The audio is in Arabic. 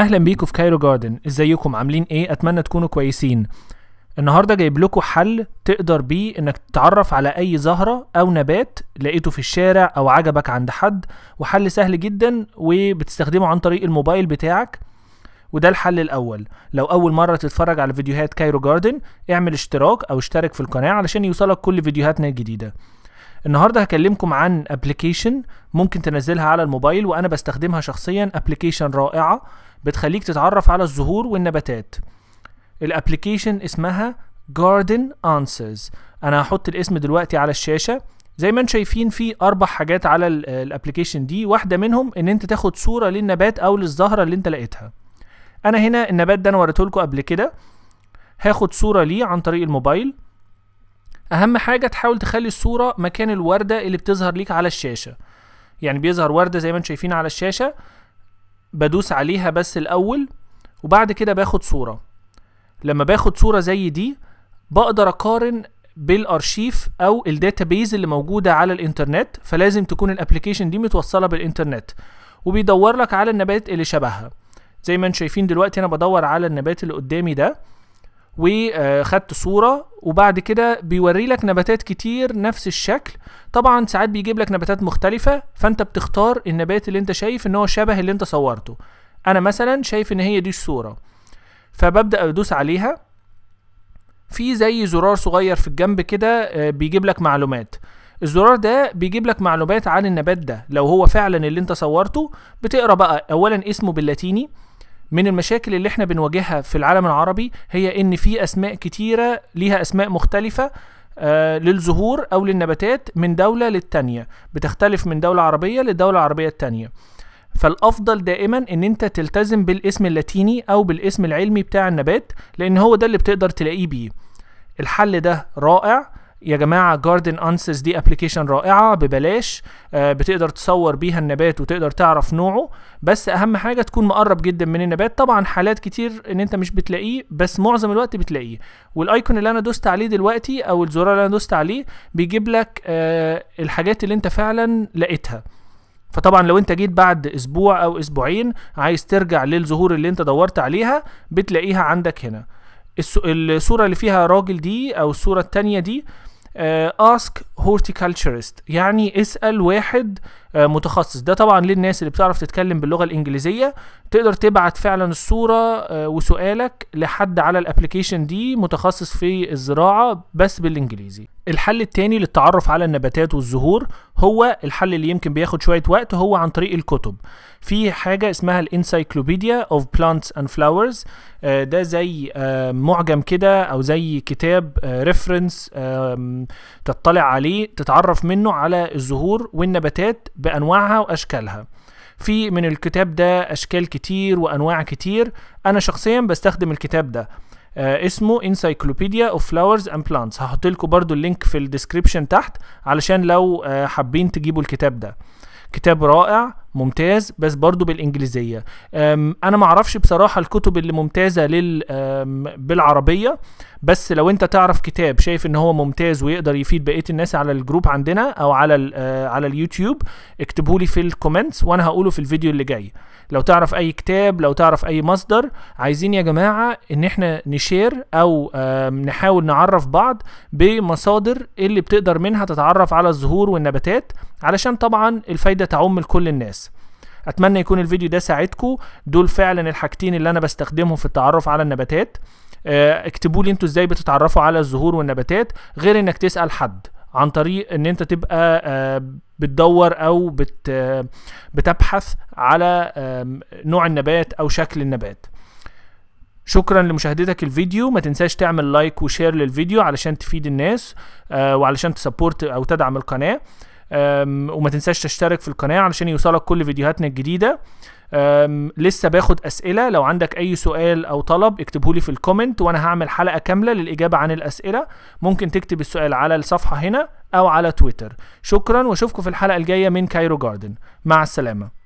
اهلا بيكم في كايرو جاردن ازيكم عاملين ايه اتمنى تكونوا كويسين النهارده جايب لكم حل تقدر بيه انك تتعرف على اي زهره او نبات لقيته في الشارع او عجبك عند حد وحل سهل جدا وبتستخدمه عن طريق الموبايل بتاعك وده الحل الاول لو اول مره تتفرج على فيديوهات كايرو جاردن اعمل اشتراك او اشترك في القناه علشان يوصلك كل فيديوهاتنا الجديده النهارده هكلمكم عن ابلكيشن ممكن تنزلها على الموبايل وانا بستخدمها شخصيا ابلكيشن رائعه بتخليك تتعرف على الزهور والنباتات الابلكيشن اسمها Garden Answers انا هحط الاسم دلوقتي على الشاشه زي ما انتم شايفين في اربع حاجات على الابلكيشن دي واحده منهم ان انت تاخد صوره للنبات او للزهره اللي انت لقيتها انا هنا النبات ده انا وريته لكم قبل كده هاخد صوره ليه عن طريق الموبايل اهم حاجه تحاول تخلي الصوره مكان الورده اللي بتظهر ليك على الشاشه يعني بيظهر ورده زي ما انتم شايفين على الشاشه بدوس عليها بس الاول وبعد كده باخد صوره لما باخد صوره زي دي بقدر اقارن بالارشيف او الداتابيز اللي موجوده على الانترنت فلازم تكون الابلكيشن دي متوصله بالانترنت وبيدور لك على النبات اللي شبهها زي ما انتم شايفين دلوقتي انا بدور على النبات اللي قدامي ده وخدت صوره وبعد كده بيوري لك نباتات كتير نفس الشكل طبعا ساعات بيجيب لك نباتات مختلفه فانت بتختار النبات اللي انت شايف ان هو شبه اللي انت صورته انا مثلا شايف ان هي دي الصوره فببدا ادوس عليها في زي زرار صغير في الجنب كده آه، بيجيب لك معلومات الزرار ده بيجيب لك معلومات عن النبات ده لو هو فعلا اللي انت صورته بتقرا بقى اولا اسمه باللاتيني من المشاكل اللي احنا بنواجهها في العالم العربي هي ان في اسماء كتيره ليها اسماء مختلفه آه، للزهور او للنباتات من دوله للتانيه بتختلف من دوله عربيه للدوله العربيه التانيه فالافضل دائما ان انت تلتزم بالاسم اللاتيني او بالاسم العلمي بتاع النبات لان هو ده اللي بتقدر تلاقيه بيه الحل ده رائع يا جماعه جاردن انسس دي ابلكيشن رائعه ببلاش آه، بتقدر تصور بيها النبات وتقدر تعرف نوعه بس اهم حاجه تكون مقرب جدا من النبات طبعا حالات كتير ان انت مش بتلاقيه بس معظم الوقت بتلاقيه والايكون اللي انا دوست عليه دلوقتي او الزرار اللي انا دوست عليه بيجيب لك آه، الحاجات اللي انت فعلا لقيتها فطبعا لو انت جيت بعد اسبوع او اسبوعين عايز ترجع للزهور اللي انت دورت عليها بتلاقيها عندك هنا الصورة اللي فيها راجل دي او الصورة التانية دي ask horticulturist يعني اسال واحد آه، متخصص ده طبعا للناس اللي بتعرف تتكلم باللغه الانجليزيه تقدر تبعت فعلا الصوره آه، وسؤالك لحد على الابلكيشن دي متخصص في الزراعه بس بالانجليزي الحل التاني للتعرف على النباتات والزهور هو الحل اللي يمكن بياخد شويه وقت هو عن طريق الكتب في حاجه اسمها الانسايكلوبيديا اوف بلانتس اند فلاورز ده زي آه، معجم كده او زي كتاب ريفرنس تطلع عليه تتعرف منه على الزهور والنباتات بانواعها واشكالها في من الكتاب ده اشكال كتير وانواع كتير انا شخصيا بستخدم الكتاب ده آه اسمه انسايكلوبيديا اوف فلاورز اند بلانتس هحط لكم برضو اللينك في الديسكريبشن تحت علشان لو آه حابين تجيبوا الكتاب ده كتاب رائع ممتاز بس برضو بالانجليزيه انا ما اعرفش بصراحه الكتب اللي ممتازه لل بالعربيه بس لو انت تعرف كتاب شايف ان هو ممتاز ويقدر يفيد بقيه الناس على الجروب عندنا او على أه، على اليوتيوب اكتبولي لي في الكومنتس وانا هقوله في الفيديو اللي جاي لو تعرف اي كتاب لو تعرف اي مصدر عايزين يا جماعه ان احنا نشير او نحاول نعرف بعض بمصادر اللي بتقدر منها تتعرف على الزهور والنباتات علشان طبعا الفايده تعم لكل الناس اتمنى يكون الفيديو ده ساعدكم دول فعلا الحاجتين اللي انا بستخدمهم في التعرف على النباتات آه، اكتبوا لي انتوا ازاي بتتعرفوا على الزهور والنباتات غير انك تسال حد عن طريق ان انت تبقى آه، بتدور او بت آه، بتبحث على نوع النبات او شكل النبات شكرا لمشاهدتك الفيديو ما تنساش تعمل لايك وشير للفيديو علشان تفيد الناس آه، وعلشان تسبورت او تدعم القناه وما تنساش تشترك في القناه علشان يوصلك كل فيديوهاتنا الجديده لسه باخد اسئله لو عندك اي سؤال او طلب اكتبه لي في الكومنت وانا هعمل حلقه كامله للاجابه عن الاسئله ممكن تكتب السؤال على الصفحه هنا او على تويتر شكرا واشوفكم في الحلقه الجايه من كايرو جاردن مع السلامه